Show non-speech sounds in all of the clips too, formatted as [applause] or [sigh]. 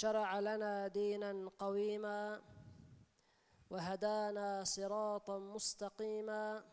شرع لنا دينا قويما وهدانا صراطا مستقيما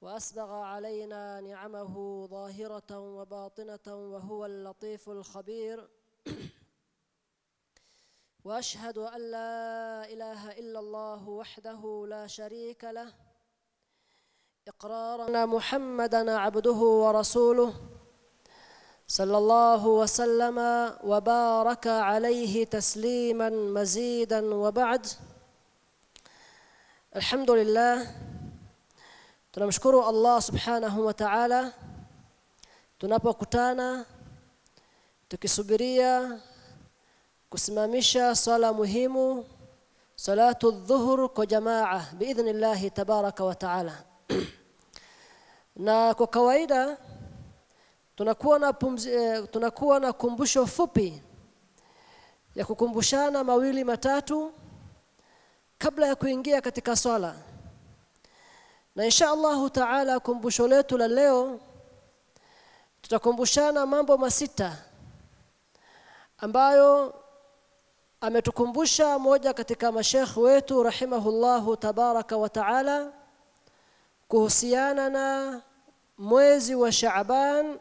وأسبغ علينا نعمه ظاهرة وباطنة وهو اللطيف الخبير [clears throat] وأشهد أن لا إله إلا الله وحده لا شريك له إقرارنا محمدا عبده ورسوله صلى الله وسلم وبارك عليه تسليما مزيدا وبعد الحمد لله تنشكر الله سبحانه وتعالى تنبو كتانا تكسبريا كسماميشا صلاة مهمة صلاة الظهر كجماعة بإذن الله تبارك وتعالى na kwa tunakuwa na pumzi, eh, tunakuwa na kumbusho fupi ya kukumbushana mawili matatu kabla ya kuingia katika swala na insha Allahu taala kumbusho letu la leo tutakumbushana mambo masita ambayo ametukumbusha moja katika mashekh wetu rahimahullahu tabaraka wa taala kuhusiana na mwezi wa Shaaban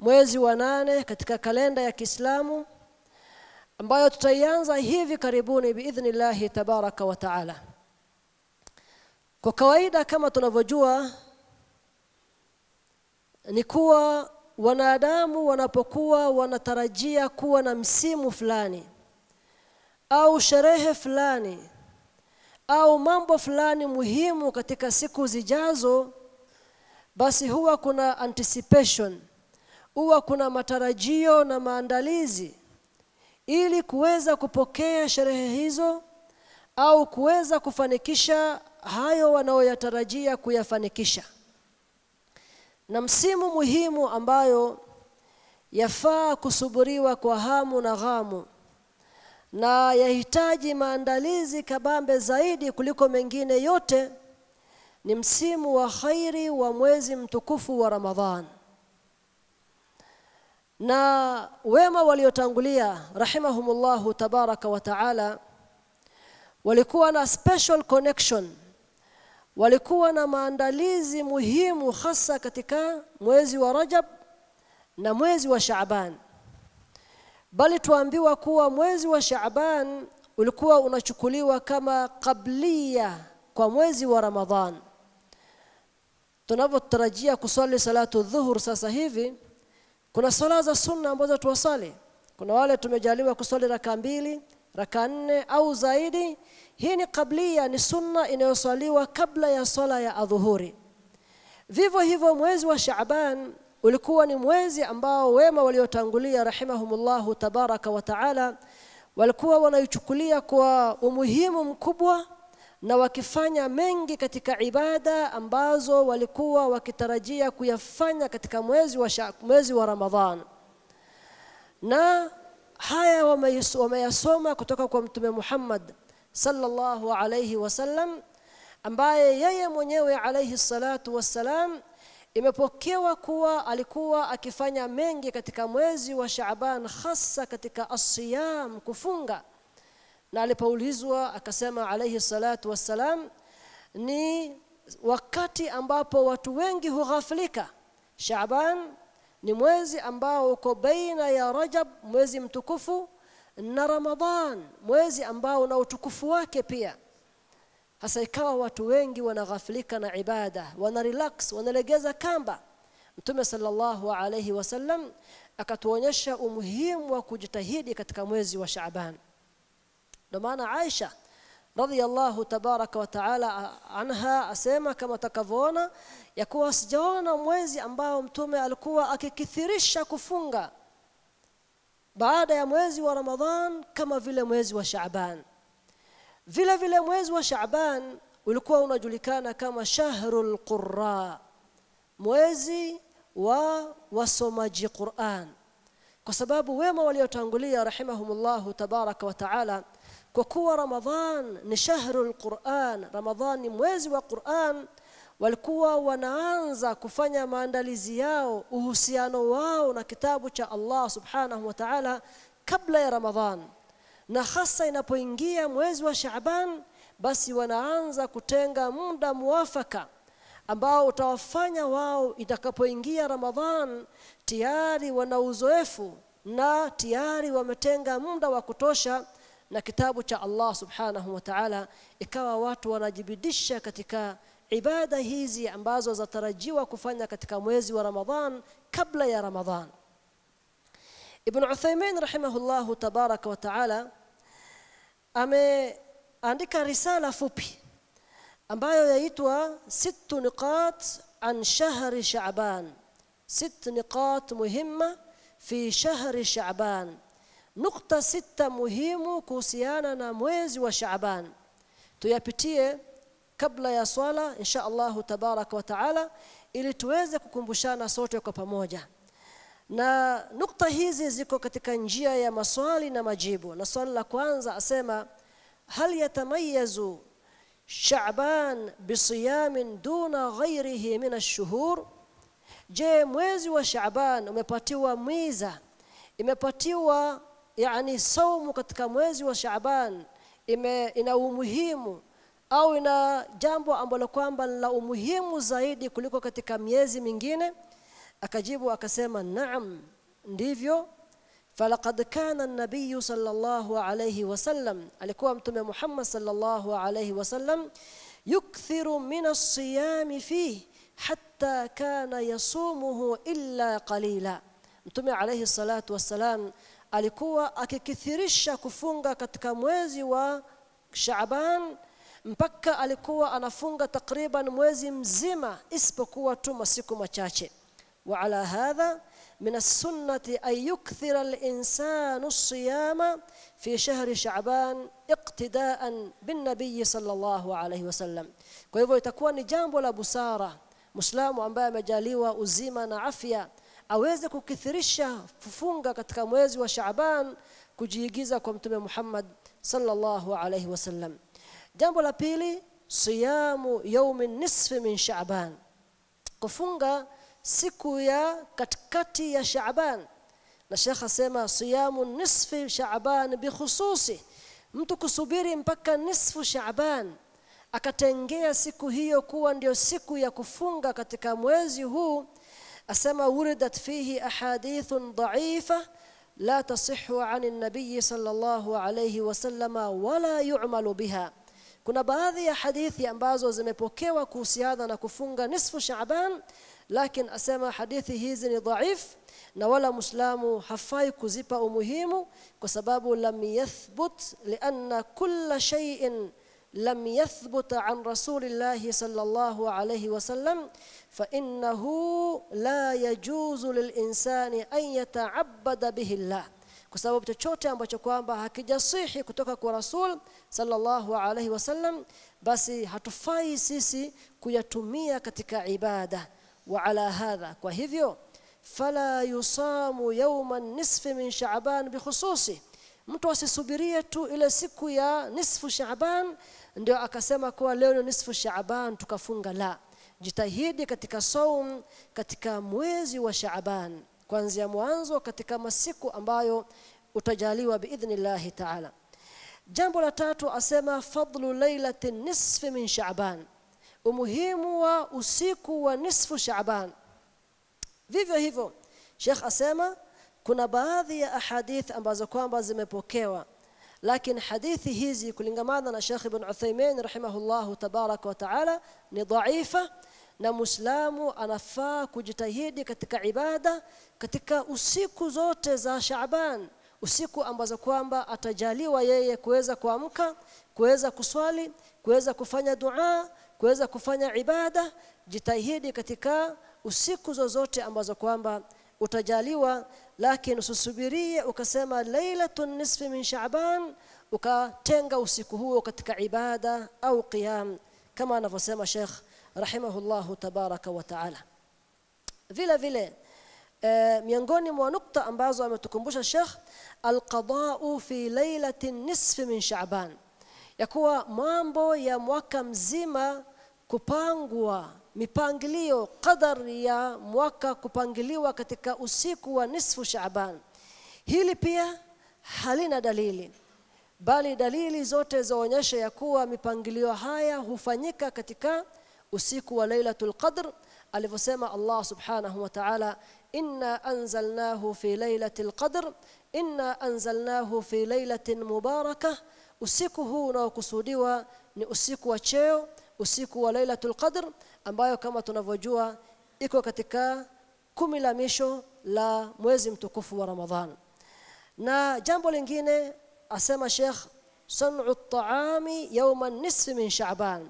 mwezi wa nane katika kalenda ya Kiislamu ambayo tutaianza hivi karibuni biidhnillahi tabaraka wa taala. Kwa kawaida kama tunavyojua ni kuwa wanadamu wanapokuwa wanatarajia kuwa na msimu fulani au sherehe fulani au mambo fulani muhimu katika siku zijazo, basi huwa kuna anticipation huwa kuna matarajio na maandalizi ili kuweza kupokea sherehe hizo au kuweza kufanikisha hayo wanaoyatarajia kuyafanikisha na msimu muhimu ambayo yafaa kusuburiwa kwa hamu na ghamu na yahitaji maandalizi kabambe zaidi kuliko mengine yote ni msimu wa khairi wa mwezi mtukufu wa Ramadhani na wema waliotangulia rahimahumullahu tabaraka wa taala walikuwa na special connection walikuwa na maandalizi muhimu hasa katika mwezi wa Rajab na mwezi wa Shaaban bali tuambiwa kuwa mwezi wa Shaaban ulikuwa unachukuliwa kama kablia kwa mwezi wa Ramadhan tunavyotarajia kuswali salatu dhuhur sasa hivi kuna sala za sunna ambazo tuwasali kuna wale tumejaliwa kusali raka mbili raka nne au zaidi hii ni kablia ni sunna inayoswaliwa kabla ya swala ya adhuhuri vivyo hivyo mwezi wa Shaaban ulikuwa ni mwezi ambao wema waliotangulia rahimahumullahu tabaraka wa taala walikuwa wanaichukulia kwa umuhimu mkubwa na wakifanya mengi katika ibada ambazo walikuwa wakitarajia kuyafanya katika mwezi wa sha, mwezi wa Ramadhan na haya wameyasoma kutoka kwa mtume Muhammad sallallahu alayhi wasallam ambaye yeye mwenyewe alayhi salatu wassalam imepokewa kuwa alikuwa akifanya mengi katika mwezi wa Shaaban hasa katika asiyam kufunga na alipoulizwa akasema alayhi salatu wassalam ni wakati ambapo watu wengi hughafilika Shaaban ni mwezi ambao uko baina ya Rajab mwezi mtukufu na Ramadhan mwezi ambao na utukufu wake pia hasa ikawa watu wengi wanaghafilika na ibada wana relax wanalegeza kamba Mtume sallallahu alayhi wasallam akatuonyesha umuhimu wa kujitahidi katika mwezi wa Shaaban Domana Ajša radijallahu tabaraka wa taala anha asema kama utakavyoona ya kuwa sijaona mwezi ambao mtume alikuwa akikithirisha kufunga baada ya mwezi wa Ramadhan kama vile mwezi wa Shaaban vile vile mwezi wa Shaaban ulikuwa unajulikana kama shahrul qurra mwezi wa wasomaji Qur'an kwa sababu wema waliotangulia rahimahumullahu tabaraka wa taala kwa kuwa ramadhan ni shahru lquran ramadhan ni mwezi wa quran walikuwa wanaanza kufanya maandalizi yao uhusiano wao na kitabu cha allah subhanahu wa taala kabla ya ramadhan na hasa inapoingia mwezi wa shaaban basi wanaanza kutenga muda muwafaka ambao utawafanya wao itakapoingia ramadhan tayari wana uzoefu na tayari wametenga muda wa kutosha na kitabu cha Allah subhanahu wa ta'ala ikawa watu wanajibidisha katika ibada hizi ambazo zatarajiwa kufanya katika mwezi wa Ramadhan kabla ya Ramadhan Ibn Uthaymeen rahimahullah tabaraka wa ta'ala ameandika risala fupi ambayo yaitwa sittu niqat an shahri Sha'ban sittu niqat muhimma fi shahri Sha'ban nukta sita muhimu kuhusiana na mwezi wa Shaaban tuyapitie kabla ya swala insha Allahu tabaraka wa taala ili tuweze kukumbushana sote kwa pamoja na nukta hizi ziko katika njia ya maswali na majibu na swali la kwanza asema hal yatamayazu Shaaban bisiyamin duna ghairihi min ash-shuhur je mwezi wa Shaaban umepatiwa mwiza imepatiwa يعني saumu katika mwezi wa Shaaban ime ina umuhimu au ina jambo ambalo kwamba la umuhimu zaidi kuliko katika miezi mingine akajibu akasema naam ndivyo falaqad kana an-nabiy sallallahu alayhi wasallam alikuwa mtume Muhammad sallallahu alayhi wasallam yukthiru min as siyam fihi hatta kana yasumuhu illa qalila mtume alayhi salatu wassalam alikuwa akikithirisha kufunga katika mwezi wa Shaaban mpaka alikuwa anafunga takriban mwezi mzima isipokuwa tu masiku machache wa وعلى هذا من السنة أن يكثر الإنسان الصيام في شهر شعبان اقتداء بالنبي صلى الله عليه وسلم kwa hivyo itakuwa ni jambo la busara muislamu ambaye amejaliwa uzima na afya aweze kukithirisha kufunga katika mwezi wa Shaaban kujiigiza kwa mtume Muhammad sallallahu alaihi wasallam jambo la pili siyamu yaumi nisfi min Shaaban kufunga siku ya katikati ya Shaaban na Sheikh asema siyamu nisfi Shaaban bikhususi mtu kusubiri mpaka nisfu Shaaban akatengea siku hiyo kuwa ndio siku ya kufunga katika mwezi huu السماء وردت فيه أحاديث ضعيفة لا تصح عن النبي صلى الله عليه وسلم wala yu'malu biha kuna baadhi ya hadithi ambazo zimepokewa kuhusiana na kufunga nisfu Shaaban lakini asema hadithi hizi ni dhaif na wala muislamu hafai kuzipa umuhimu kwa sababu lam yathbut lianna kulla shay'in lam yathbuta an rasulillahi sallallahu alayhi wasallam fa innahu la yajuzu lilinsani an yata'abbada bihi Allah kwa sababu chochote ambacho kwamba hakijasihi kutoka kwa rasul sallallahu alaihi wasallam basi hatufai sisi kuyatumia katika ibada wa ala hadha kwa hivyo fala yusamu yawma nisfi min sha'ban bikhususi mtu asisubirie tu ile siku ya nisfu sha'ban ndio akasema kuwa leo ni nisfu Shaaban tukafunga la jitahidi katika saum katika mwezi wa Shaaban kuanzia mwanzo katika masiku ambayo utajaliwa biidhnillahi ta'ala jambo la tatu asema fadlu lailatin nisfi min Shaaban umuhimu wa usiku wa nisfu Shaaban vivyo hivyo Sheikh asema kuna baadhi ya ahadith ambazo kwamba zimepokewa lakini hadithi hizi kulingamana na Sheikh Ibn Uthaymeen rahimahullahu tabarak wa taala ni dhaifa na Muislamu anafaa kujitahidi katika ibada katika usiku zote za Shaaban usiku ambazo kwamba atajaliwa yeye kuweza kuamka kuweza kuswali kuweza kufanya dua kuweza kufanya ibada jitahidi katika usiku zozote ambazo kwamba utajaliwa lakini usisubirie ukasema lailatun nisfi min shaaban ukatenga usiku huo katika ibada au qiyam kama anavyosema Sheikh rahimahullahu tabaraka wa taala vile vile e, miongoni mwa nukta ambazo ametukumbusha Sheikh alqada'u fi lailatin nisfi min shaaban ya kuwa mambo ya mwaka mzima kupangwa mipangilio qadar ya mwaka kupangiliwa katika usiku wa nisfu Shaaban. Hili pia halina dalili, bali dalili zote zaonyesha ya kuwa mipangilio haya hufanyika katika usiku wa Lailatul Qadr alivyosema Allah Subhanahu wa Ta'ala, inna anzalnahu fi lailatil qadr inna anzalnahu fi lailatin mubarakah, usiku huu unaokusudiwa ni usiku wa cheo usiku wa Lailatul Qadr ambayo kama tunavyojua iko katika kumi la misho la mwezi mtukufu wa Ramadhan na jambo lingine asema Sheikh sun'u at-ta'ami yawma nisfi min Sha'ban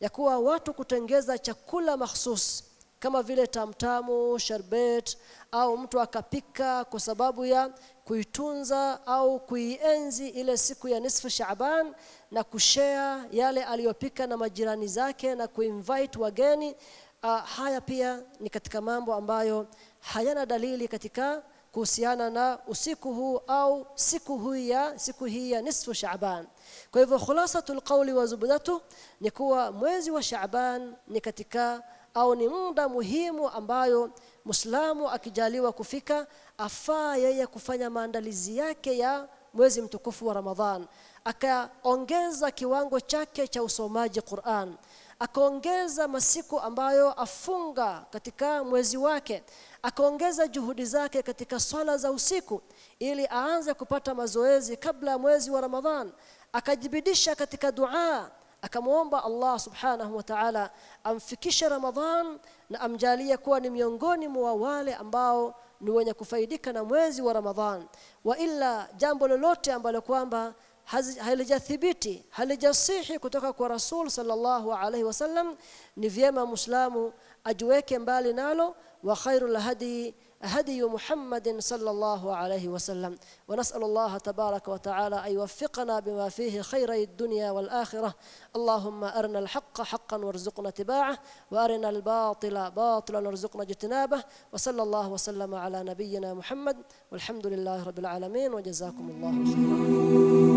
yakuwa watu kutengeza chakula mahsusi kama vile tamtamu sherbet au mtu akapika kwa sababu ya kuitunza au kuienzi ile siku ya nisfu Shaaban na kushare yale aliyopika na majirani zake na kuinvite wageni uh, haya pia ni katika mambo ambayo hayana dalili katika kuhusiana na usiku huu au siku hii ya siku hii ya nisfu Shaaban. Kwa hivyo khulasatul qawli wa zubdatu ni kuwa mwezi wa Shaaban ni katika au ni muda muhimu ambayo Muislamu akijaliwa kufika afaa yeye kufanya maandalizi yake ya mwezi mtukufu wa Ramadhan akaongeza kiwango chake cha usomaji Qur'an akaongeza masiku ambayo afunga katika mwezi wake akaongeza juhudi zake katika swala za usiku ili aanze kupata mazoezi kabla ya mwezi wa Ramadhan akajibidisha katika duaa akamwomba Allah subhanahu wa ta'ala amfikishe Ramadhan na amjalie kuwa ni miongoni mwa wale ambao ni wenye kufaidika na mwezi wa Ramadhan wa ila jambo lolote ambalo kwamba halijathibiti halijasihi kutoka kwa Rasul sallallahu alaihi wasallam ni vyema Muislamu ajiweke mbali nalo wa khairul hadi هدي محمد صلى الله عليه وسلم ونسأل الله تبارك وتعالى أن يوفقنا بما فيه خيري الدنيا والآخرة اللهم أرنا الحق حقا وارزقنا اتباعه وأرنا الباطل باطلا وارزقنا اجتنابه وصلى الله وسلم على نبينا محمد والحمد لله رب العالمين وجزاكم الله خيرا